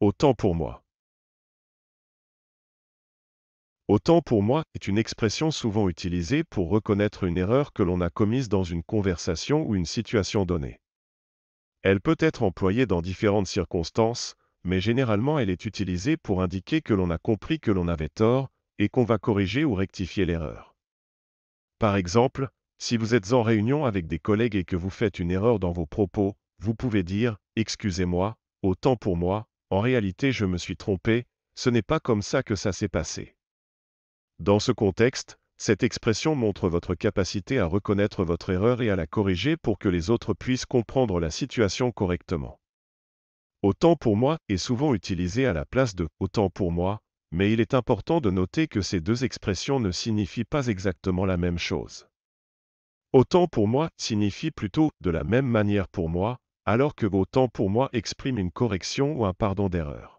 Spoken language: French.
Autant pour moi. Autant pour moi est une expression souvent utilisée pour reconnaître une erreur que l'on a commise dans une conversation ou une situation donnée. Elle peut être employée dans différentes circonstances, mais généralement elle est utilisée pour indiquer que l'on a compris que l'on avait tort et qu'on va corriger ou rectifier l'erreur. Par exemple, si vous êtes en réunion avec des collègues et que vous faites une erreur dans vos propos, vous pouvez dire ⁇ Excusez-moi, autant pour moi, en réalité, je me suis trompé, ce n'est pas comme ça que ça s'est passé. Dans ce contexte, cette expression montre votre capacité à reconnaître votre erreur et à la corriger pour que les autres puissent comprendre la situation correctement. Autant pour moi est souvent utilisé à la place de autant pour moi, mais il est important de noter que ces deux expressions ne signifient pas exactement la même chose. Autant pour moi signifie plutôt de la même manière pour moi, alors que vos temps pour moi expriment une correction ou un pardon d'erreur.